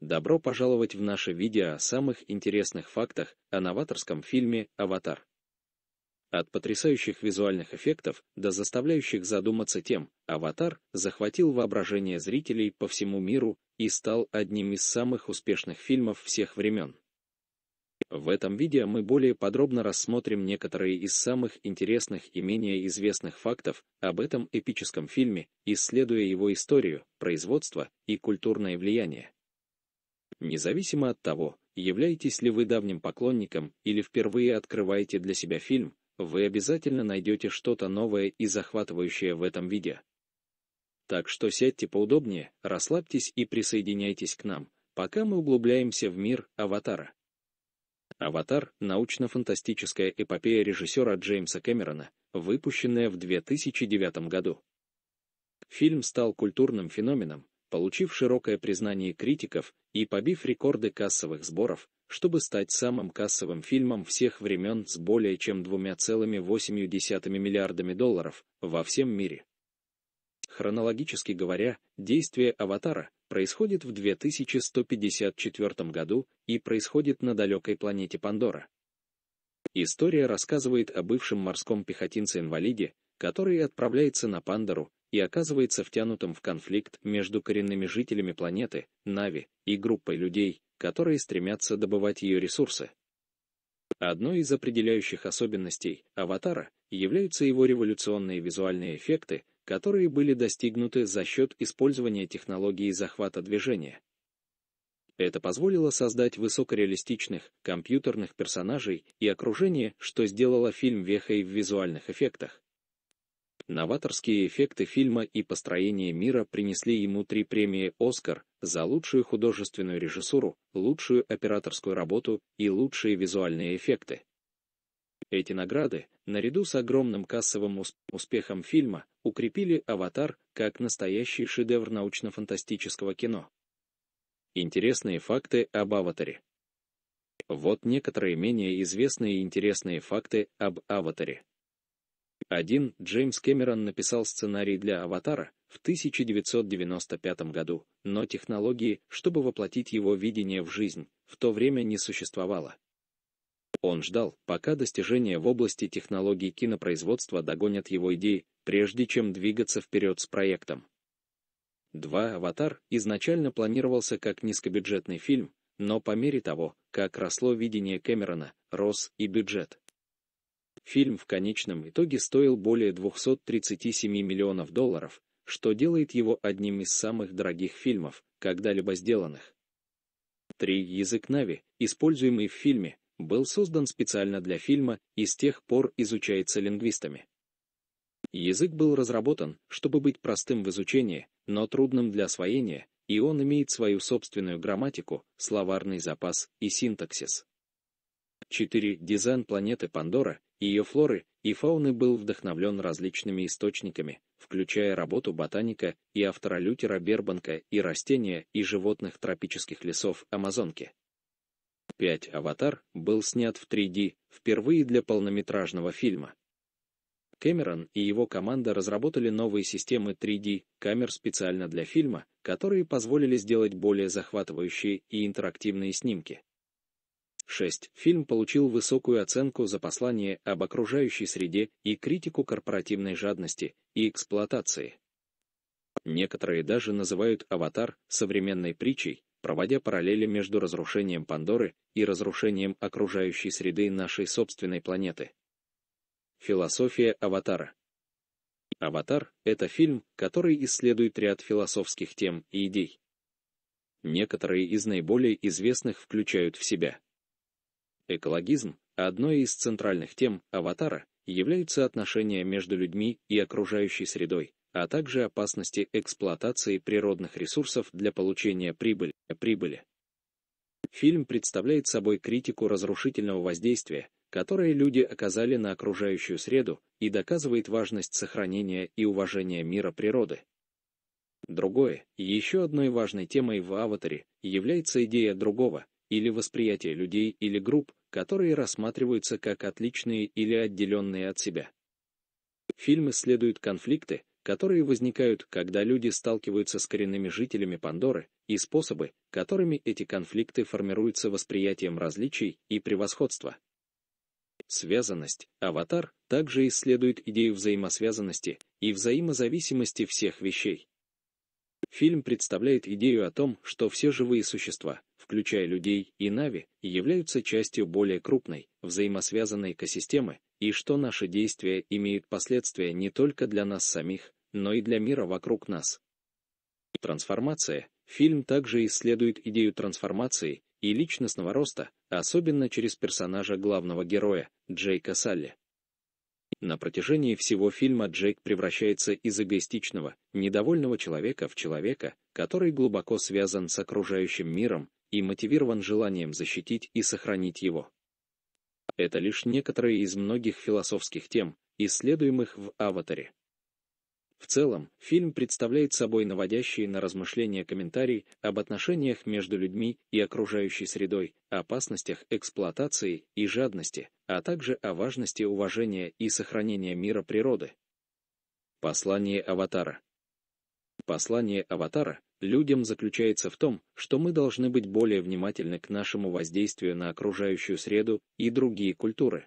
Добро пожаловать в наше видео о самых интересных фактах о новаторском фильме «Аватар». От потрясающих визуальных эффектов до заставляющих задуматься тем, «Аватар» захватил воображение зрителей по всему миру и стал одним из самых успешных фильмов всех времен. В этом видео мы более подробно рассмотрим некоторые из самых интересных и менее известных фактов об этом эпическом фильме, исследуя его историю, производство и культурное влияние, Независимо от того, являетесь ли вы давним поклонником или впервые открываете для себя фильм, вы обязательно найдете что-то новое и захватывающее в этом виде. Так что сядьте поудобнее, расслабьтесь и присоединяйтесь к нам, пока мы углубляемся в мир «Аватара». «Аватар» — научно-фантастическая эпопея режиссера Джеймса Кэмерона, выпущенная в 2009 году. Фильм стал культурным феноменом, получив широкое признание критиков и побив рекорды кассовых сборов, чтобы стать самым кассовым фильмом всех времен с более чем 2,8 миллиардами долларов во всем мире. Хронологически говоря, действие «Аватара» происходит в 2154 году и происходит на далекой планете Пандора. История рассказывает о бывшем морском пехотинце-инвалиде, который отправляется на Пандору, и оказывается втянутым в конфликт между коренными жителями планеты, Нави, и группой людей, которые стремятся добывать ее ресурсы. Одной из определяющих особенностей «Аватара» являются его революционные визуальные эффекты, которые были достигнуты за счет использования технологии захвата движения. Это позволило создать высокореалистичных, компьютерных персонажей и окружение, что сделало фильм вехой в визуальных эффектах. Новаторские эффекты фильма и построение мира принесли ему три премии «Оскар» за лучшую художественную режиссуру, лучшую операторскую работу и лучшие визуальные эффекты. Эти награды, наряду с огромным кассовым успехом фильма, укрепили «Аватар» как настоящий шедевр научно-фантастического кино. Интересные факты об «Аватаре». Вот некоторые менее известные интересные факты об «Аватаре». Один Джеймс Кэмерон написал сценарий для «Аватара» в 1995 году, но технологии, чтобы воплотить его видение в жизнь, в то время не существовало. Он ждал, пока достижения в области технологий кинопроизводства догонят его идеи, прежде чем двигаться вперед с проектом. «Два «Аватар» изначально планировался как низкобюджетный фильм, но по мере того, как росло видение Кэмерона, рос и бюджет. Фильм в конечном итоге стоил более 237 миллионов долларов, что делает его одним из самых дорогих фильмов, когда-либо сделанных. Три Язык Нави, используемый в фильме, был создан специально для фильма и с тех пор изучается лингвистами. Язык был разработан, чтобы быть простым в изучении, но трудным для освоения, и он имеет свою собственную грамматику, словарный запас и синтаксис. 4. Дизайн планеты Пандора ее флоры и фауны был вдохновлен различными источниками, включая работу ботаника и автора Лютера Бербанка и растения и животных тропических лесов Амазонки. 5. «Аватар» был снят в 3D впервые для полнометражного фильма. Кэмерон и его команда разработали новые системы 3D камер специально для фильма, которые позволили сделать более захватывающие и интерактивные снимки. 6. Фильм получил высокую оценку за послание об окружающей среде и критику корпоративной жадности и эксплуатации. Некоторые даже называют «Аватар» современной притчей, проводя параллели между разрушением Пандоры и разрушением окружающей среды нашей собственной планеты. Философия «Аватара» «Аватар» — это фильм, который исследует ряд философских тем и идей. Некоторые из наиболее известных включают в себя Экологизм – одной из центральных тем «Аватара» является отношения между людьми и окружающей средой, а также опасности эксплуатации природных ресурсов для получения прибыли. прибыли. Фильм представляет собой критику разрушительного воздействия, которое люди оказали на окружающую среду и доказывает важность сохранения и уважения мира природы. Другое, еще одной важной темой в «Аватаре» является идея другого, или восприятие людей или групп, которые рассматриваются как отличные или отделенные от себя. Фильм исследует конфликты, которые возникают, когда люди сталкиваются с коренными жителями Пандоры, и способы, которыми эти конфликты формируются восприятием различий и превосходства. Связанность, аватар, также исследует идею взаимосвязанности и взаимозависимости всех вещей. Фильм представляет идею о том, что все живые существа, включая людей и Нави, являются частью более крупной, взаимосвязанной экосистемы, и что наши действия имеют последствия не только для нас самих, но и для мира вокруг нас. Трансформация. Фильм также исследует идею трансформации и личностного роста, особенно через персонажа главного героя, Джейка Салли. На протяжении всего фильма Джейк превращается из эгоистичного, недовольного человека в человека, который глубоко связан с окружающим миром и мотивирован желанием защитить и сохранить его. Это лишь некоторые из многих философских тем, исследуемых в «Аватаре». В целом, фильм представляет собой наводящие на размышления комментарий об отношениях между людьми и окружающей средой, опасностях эксплуатации и жадности, а также о важности уважения и сохранения мира природы. Послание Аватара Послание Аватара людям заключается в том, что мы должны быть более внимательны к нашему воздействию на окружающую среду и другие культуры.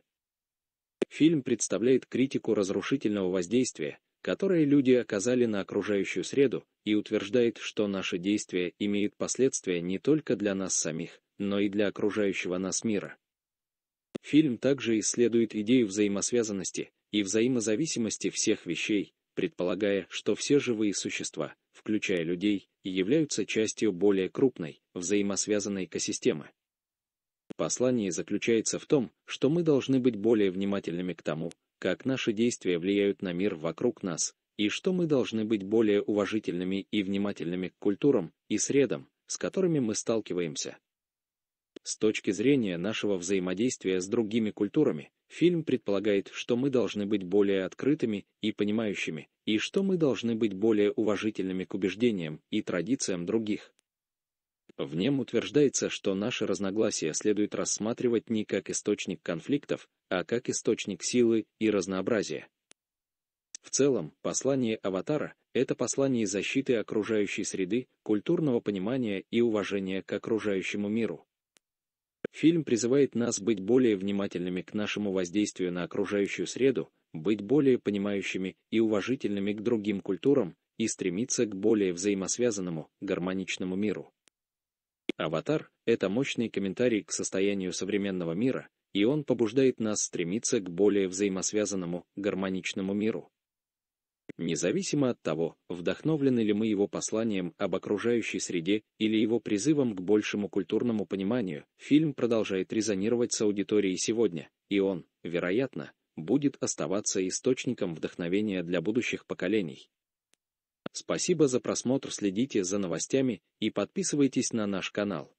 Фильм представляет критику разрушительного воздействия, которое люди оказали на окружающую среду, и утверждает, что наши действия имеют последствия не только для нас самих, но и для окружающего нас мира. Фильм также исследует идею взаимосвязанности и взаимозависимости всех вещей, предполагая, что все живые существа, включая людей, являются частью более крупной, взаимосвязанной экосистемы. Послание заключается в том, что мы должны быть более внимательными к тому, как наши действия влияют на мир вокруг нас, и что мы должны быть более уважительными и внимательными к культурам и средам, с которыми мы сталкиваемся. С точки зрения нашего взаимодействия с другими культурами, фильм предполагает, что мы должны быть более открытыми и понимающими, и что мы должны быть более уважительными к убеждениям и традициям других. В нем утверждается, что наши разногласия следует рассматривать не как источник конфликтов, а как источник силы и разнообразия. В целом, послание «Аватара» — это послание защиты окружающей среды, культурного понимания и уважения к окружающему миру. Фильм призывает нас быть более внимательными к нашему воздействию на окружающую среду, быть более понимающими и уважительными к другим культурам и стремиться к более взаимосвязанному, гармоничному миру. «Аватар» — это мощный комментарий к состоянию современного мира, и он побуждает нас стремиться к более взаимосвязанному, гармоничному миру. Независимо от того, вдохновлены ли мы его посланием об окружающей среде или его призывом к большему культурному пониманию, фильм продолжает резонировать с аудиторией сегодня, и он, вероятно, будет оставаться источником вдохновения для будущих поколений. Спасибо за просмотр, следите за новостями и подписывайтесь на наш канал.